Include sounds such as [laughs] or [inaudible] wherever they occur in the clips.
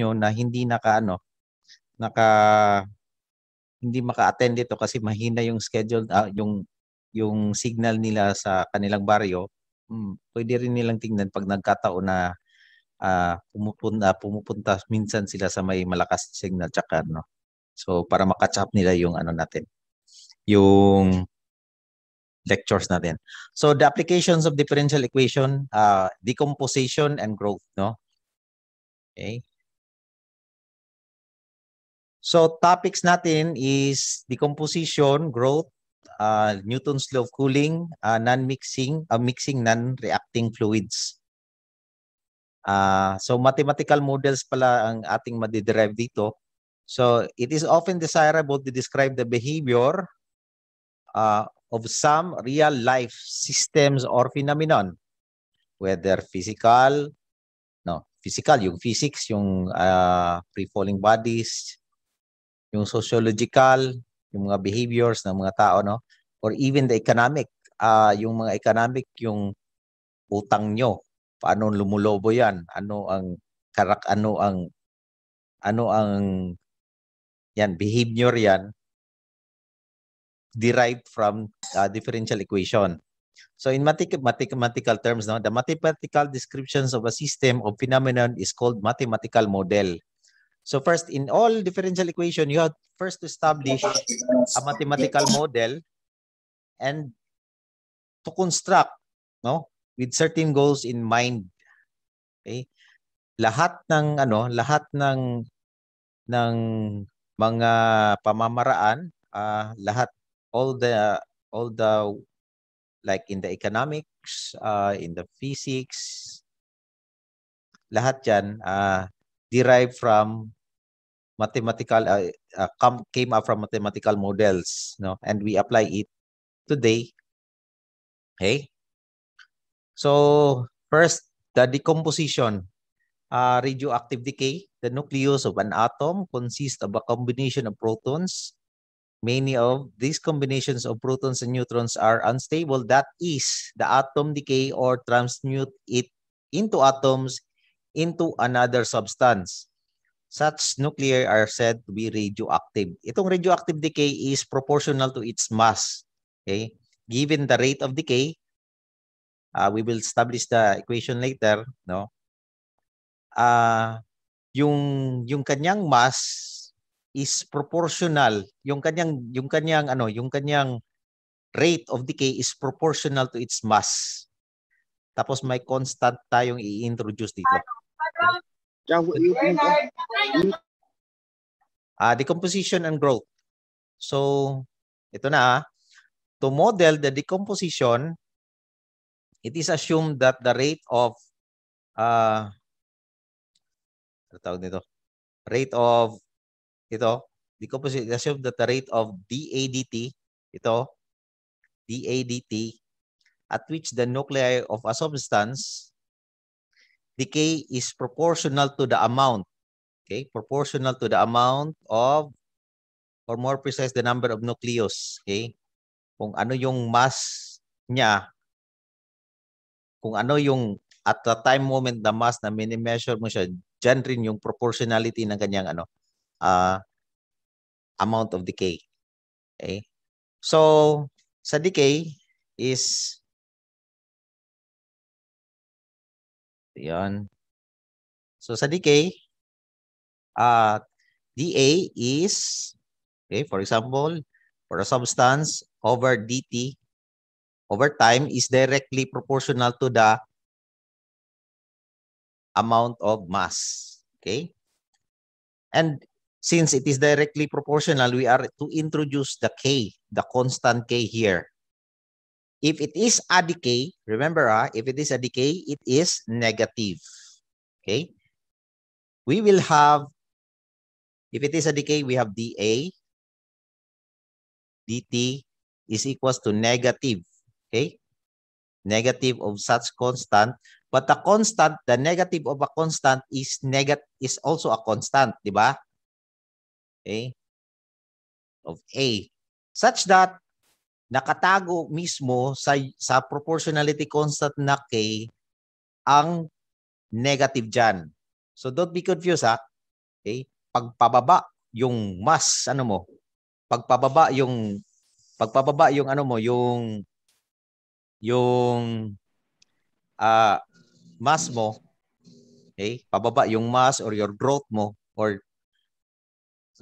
nyo na hindi naka ano, naka hindi maka-attend dito kasi mahina yung schedule uh, yung yung signal nila sa kanilang baryo, mm, pwede rin nilang tingnan pag nagkataon na uh, ah, pumupunta, ah, pumupunta minsan sila sa may malakas signal tsaka no. So para makatch up nila yung ano natin, yung lectures natin. So the applications of differential equation, uh, decomposition and growth, no? Okay. So topics natin is decomposition, growth, uh, Newton's law of cooling, uh, non-mixing, uh, mixing non-reacting fluids. Uh, so mathematical models pala ang ating madiderive dito. So it is often desirable to describe the behavior uh, of some real-life systems or phenomenon, whether physical, no, physical, yung physics, yung uh, free-falling bodies, yung sociological, yung mga behaviors ng mga tao, no? Or even the economic, uh, yung mga economic, yung utang nyo, paano lumulobo yan? Ano ang karak ano ang ano ang yan behavior yan derived from uh, differential equation. So in mathematical, mathematical terms, no, the mathematical descriptions of a system of phenomenon is called mathematical model. So first, in all differential equation, you have first to establish a mathematical model and to construct no with certain goals in mind okay lahat ng ano lahat ng ng mga pamamaraan uh, lahat all the all the like in the economics uh, in the physics lahat yan uh, derived from mathematical uh, uh, come, came up from mathematical models you know, and we apply it today okay so first the decomposition uh, radioactive decay the nucleus of an atom consists of a combination of protons many of these combinations of protons and neutrons are unstable that is the atom decay or transmute it into atoms into another substance Such nuclei are said to be radioactive. Itong radioactive decay is proportional to its mass. Okay? Given the rate of decay, uh, we will establish the equation later, no? Uh, yung yung kanyang mass is proportional, yung kanyang yung kanyang ano, yung kanyang rate of decay is proportional to its mass. Tapos may constant tayong i-introduce dito. Okay? Uh, decomposition and growth. So, ito na. Ah. To model the decomposition, it is assumed that the rate of uh, tawag nito? Rate of ito, decomposition, assume that the rate of DADT, ito, DADT, at which the nuclei of a substance decay is proportional to the amount. Okay, proportional to the amount of, or more precise, the number of nucleus. Okay, kung ano yung mass niya, kung ano yung at the time moment the mass na mini-measure mo siya, dyan rin yung proportionality ng kanyang ano, uh, amount of decay. Okay? So, sa decay is Yun. So sa DK, uh, ah, dA is, okay, for example, for a substance over dt over time is directly proportional to the amount of mass. Okay? And since it is directly proportional, we are to introduce the K, the constant K here. If it is a decay, remember, ah, if it is a decay, it is negative. Okay? We will have, if it is a decay, we have dA, dt is equals to negative. Okay? Negative of such constant. But the constant, the negative of a constant is negative is also a constant, di Okay? Of A. Such that nakatago mismo sa, sa proportionality constant na K ang negative diyan. So don't be confused ha. Okay? Pagpababa yung mas ano mo, pagpababa yung pagpababa yung ano mo, yung yung uh, mass mo, okay? Pababa yung mass or your growth mo or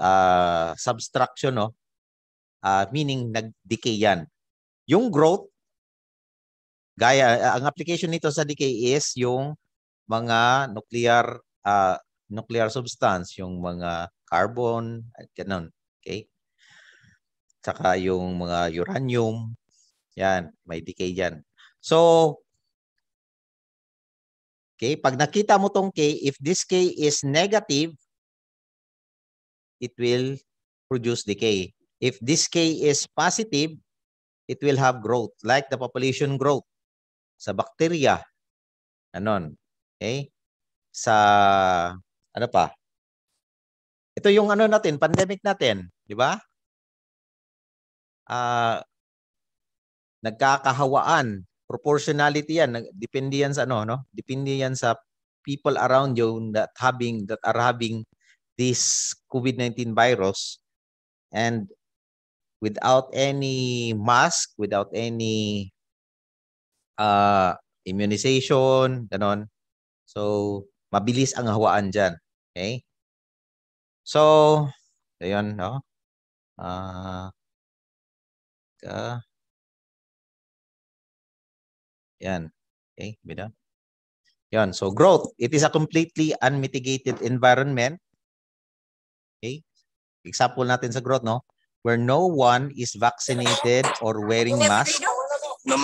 uh, subtraction no? Uh, meaning, nag-decay yan. Yung growth, gaya, ah, ang application nito sa decay is yung mga nuclear uh, nuclear substance, yung mga carbon, ganun. Okay? Saka yung mga uranium. Yan, may decay yan. So, okay, pag nakita mo tong K, if this K is negative, it will produce decay. If this K is positive, it will have growth, like the population growth sa bacteria. Anon. Okay? Sa, ano pa? Ito yung ano natin, pandemic natin. Di ba? Uh, nagkakahawaan. Proportionality yan. Depende yan sa ano, no? Depende yan sa people around you that having that are having this COVID-19 virus and without any mask, without any uh, immunization, ganon. So, mabilis ang hawaan dyan. Okay? So, ayun, no? Uh, ka. Yan. Okay, bida. Yan. So, growth. It is a completely unmitigated environment. Okay? Example natin sa growth, no? where no one is vaccinated or wearing mask. No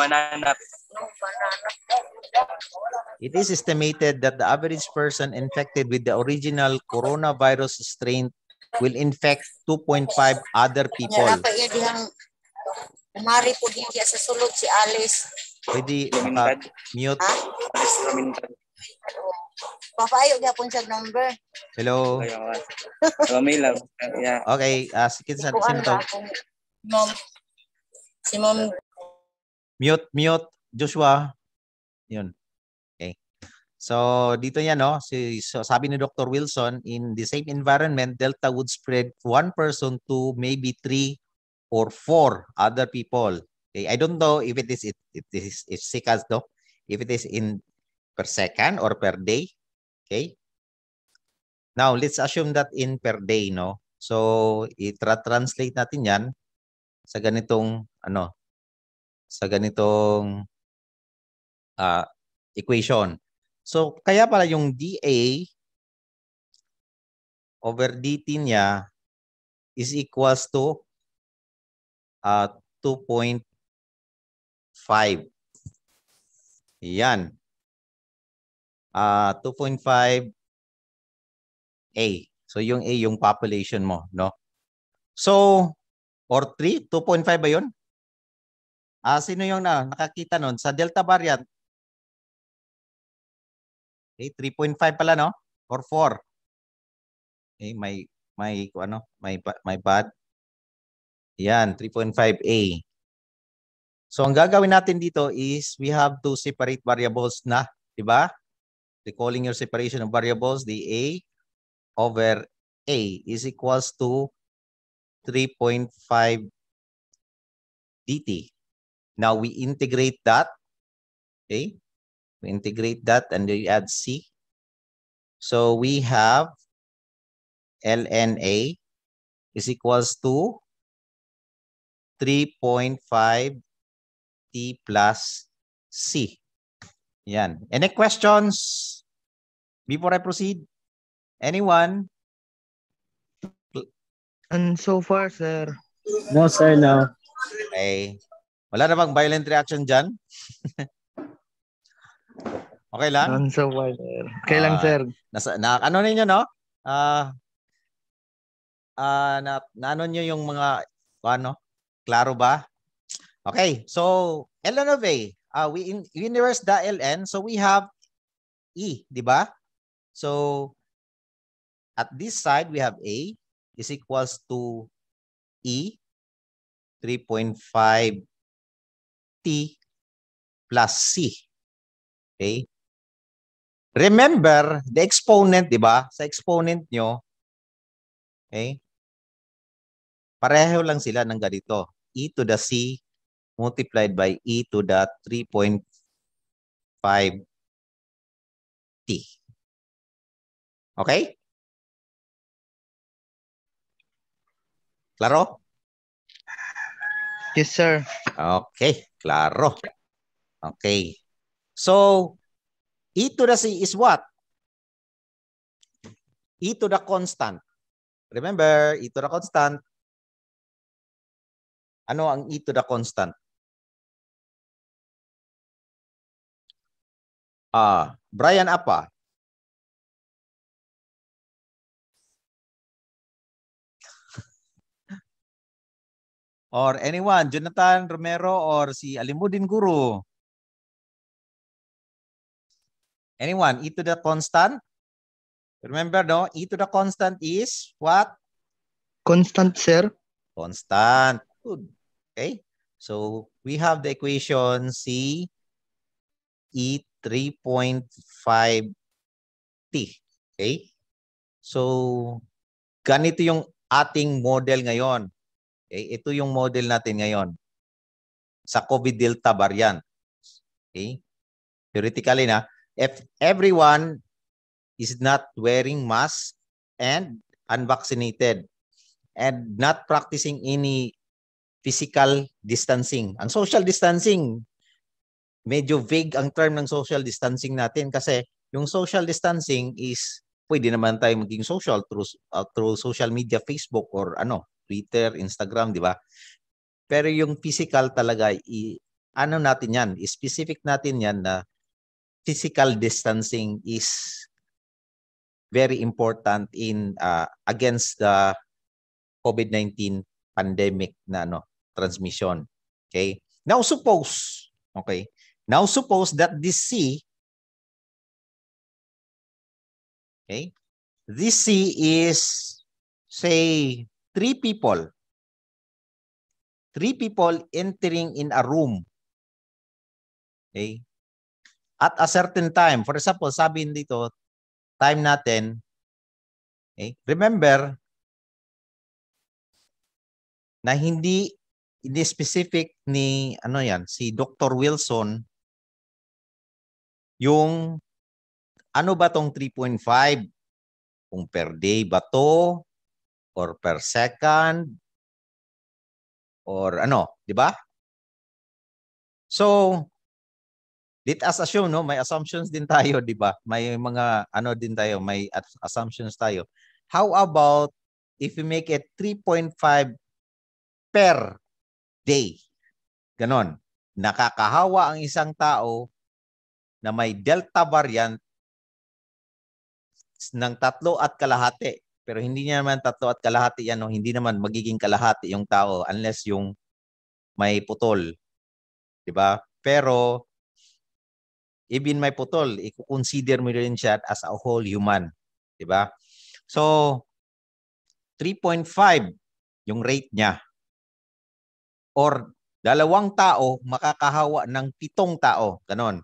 It is estimated that the average person infected with the original coronavirus strain will infect 2.5 other people. Mari po din siya sa sulod si Alice. Pwede uh, mute. Ha? Papayo gyapon siya number. Hello. Hello, may Yeah. Okay, uh, sige sa sino to? Mom. Si Mom. Mute, mute. Joshua. Yun. Okay. So, dito niya, no? Si, so, sabi ni Dr. Wilson, in the same environment, Delta would spread one person to maybe three or four other people. Okay. I don't know if it is it, it is it's sick as though if it is in per second or per day. Okay? Now, let's assume that in per day, no? So, itra-translate natin yan sa ganitong, ano, sa ganitong uh, equation. So, kaya pala yung dA over dt niya is equals to uh, ah, 2.5. Yan uh, ah, 2.5 A. So yung A yung population mo, no? So or 3, 2.5 ba 'yon? Ah, uh, sino yung na, nakakita nun? Sa Delta variant? Okay, 3.5 pala, no? Or 4? Okay, may, may, ano, may, may bad. Yan, 3.5A. So, ang gagawin natin dito is we have to separate variables na, di ba? the your separation of variables, the A over A is equals to 3.5 dt. Now we integrate that, okay? We integrate that and we add C. So we have ln A is equals to 3.5 t plus C. Yan. Any questions before I proceed? Anyone? And so far, sir. No, sir, no. Okay. Wala na bang violent reaction dyan? [laughs] okay lang? And so far, sir. Kailan, uh, ah, sir? Nasa, na, ano ninyo, no? uh, uh, na, na ano nyo yung mga, ano? Klaro ba? Okay. So, Eleanor uh, we in ln so we have E, di ba? So, at this side, we have A is equals to E 3.5 T plus C. Okay? Remember, the exponent, di ba? Sa exponent nyo, okay? Pareho lang sila ng ganito. E to the C multiplied by e to the 3.5 t. Okay? Claro? Yes, sir. Okay, claro. Okay. So, e to the c is what? e to the constant. Remember, e to the constant. Ano ang e to the constant? Ah, Brian Apa. [laughs] or anyone, Jonathan Romero or si Alimudin Guru. Anyone, e to the constant? Remember, no? E to the constant is what? Constant, sir. Constant. Good. Okay. So we have the equation C e 3.5T. Okay? So, ganito yung ating model ngayon. Okay? Ito yung model natin ngayon sa COVID Delta variant. Okay? Theoretically na, if everyone is not wearing mask and unvaccinated and not practicing any physical distancing. Ang social distancing, medyo vague ang term ng social distancing natin kasi yung social distancing is pwede naman tayo maging social through uh, through social media, Facebook or ano, Twitter, Instagram, di ba? Pero yung physical talaga i ano natin 'yan, specific natin 'yan na physical distancing is very important in uh, against the COVID-19 pandemic na ano, transmission. Okay? Now suppose, okay, Now suppose that this C, okay, this C is say three people, three people entering in a room. Okay? At a certain time, for example, sabihin dito, time natin, okay? remember na hindi in specific ni ano yan si Dr. Wilson yung ano ba tong 3.5? Kung per day ba to? Or per second? Or ano, di ba? So, let us assume, no? may assumptions din tayo, di ba? May mga ano din tayo, may assumptions tayo. How about if we make it 3.5 per day? Ganon. Nakakahawa ang isang tao na may delta variant ng tatlo at kalahati. Pero hindi niya naman tatlo at kalahati yan. No? Hindi naman magiging kalahati yung tao unless yung may putol. ba diba? Pero even may putol, i-consider mo rin siya as a whole human. ba diba? So, 3.5 yung rate niya. Or dalawang tao makakahawa ng pitong tao. Ganon.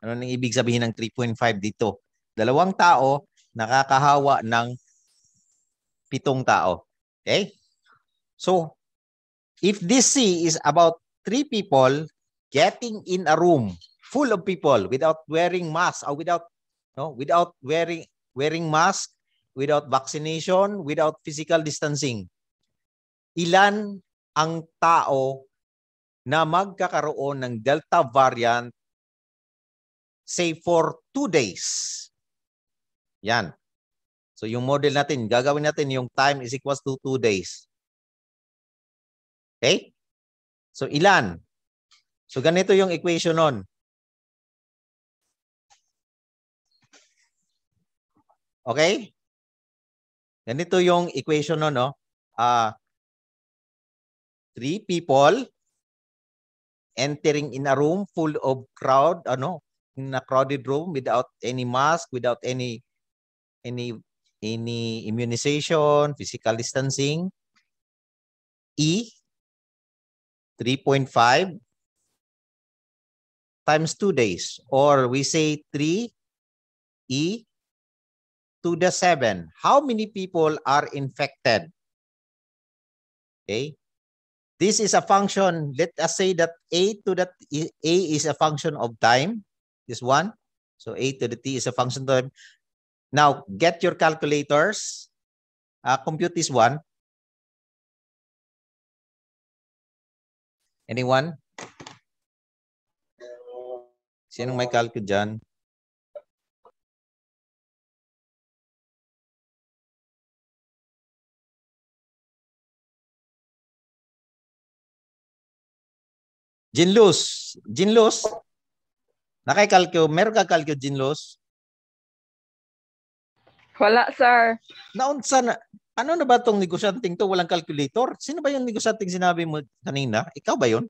Ano nang ibig sabihin ng 3.5 dito? Dalawang tao nakakahawa ng pitong tao. Okay? So, if this C is about three people getting in a room full of people without wearing mask or without no without wearing wearing mask without vaccination without physical distancing ilan ang tao na magkakaroon ng delta variant say for two days. Yan. So yung model natin, gagawin natin yung time is equals to 2 days. Okay? So ilan? So ganito yung equation nun. Okay? Ganito yung equation nun, no? Uh, three people entering in a room full of crowd, ano, in a crowded room without any mask, without any any any immunization, physical distancing. E 3.5 times 2 days or we say 3 e to the 7. How many people are infected? Okay. This is a function. Let us say that a to that e, a is a function of time. This one. So a to the t is a function term. Now, get your calculators. Uh, compute this one. Anyone? Sinong may calcul dyan? Jinlus. Jinlus. Nakikalkyo, meron ka kalkyo, Jinlos? Wala, sir. Naunsa na, ano na ba tong negosyanteng to? Walang calculator? Sino ba yung negosyanteng sinabi mo kanina? Ikaw ba yun?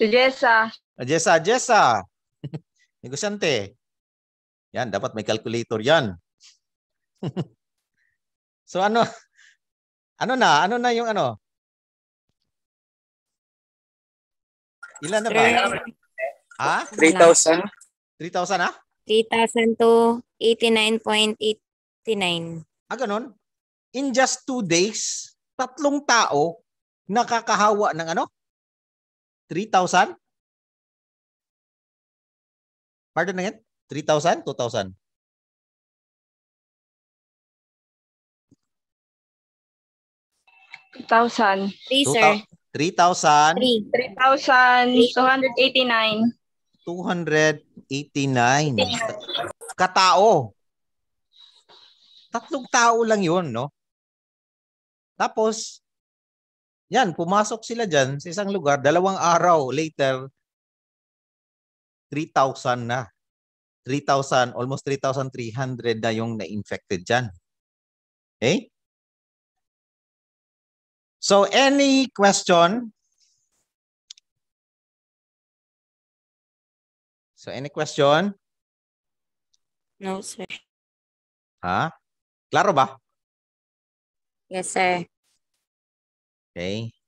Si Jessa. Ah, Jessa, Jessa. [laughs] Negosyante. Yan, dapat may calculator yan. [laughs] so ano, ano na? Ano na yung ano? Ilan na ba? Ha? 3,000? 3,000 ha? 3,000 to 89.89. Ah, ganun? In just two days, tatlong tao nakakahawa ng ano? 3,000? Pardon again? 3,000? 2,000? thousand. Three, sir. Three thousand. Three. Three thousand two hundred eighty-nine. 289. Katao. Tatlong tao lang 'yon, no? Tapos, yan, pumasok sila diyan sa isang lugar. Dalawang araw later, 3,000 na. 3,000, almost 3,300 na yung na-infected dyan. Okay? So, any question So any question? No, sir. Ha? Klaro ba? Yes, sir. Okay.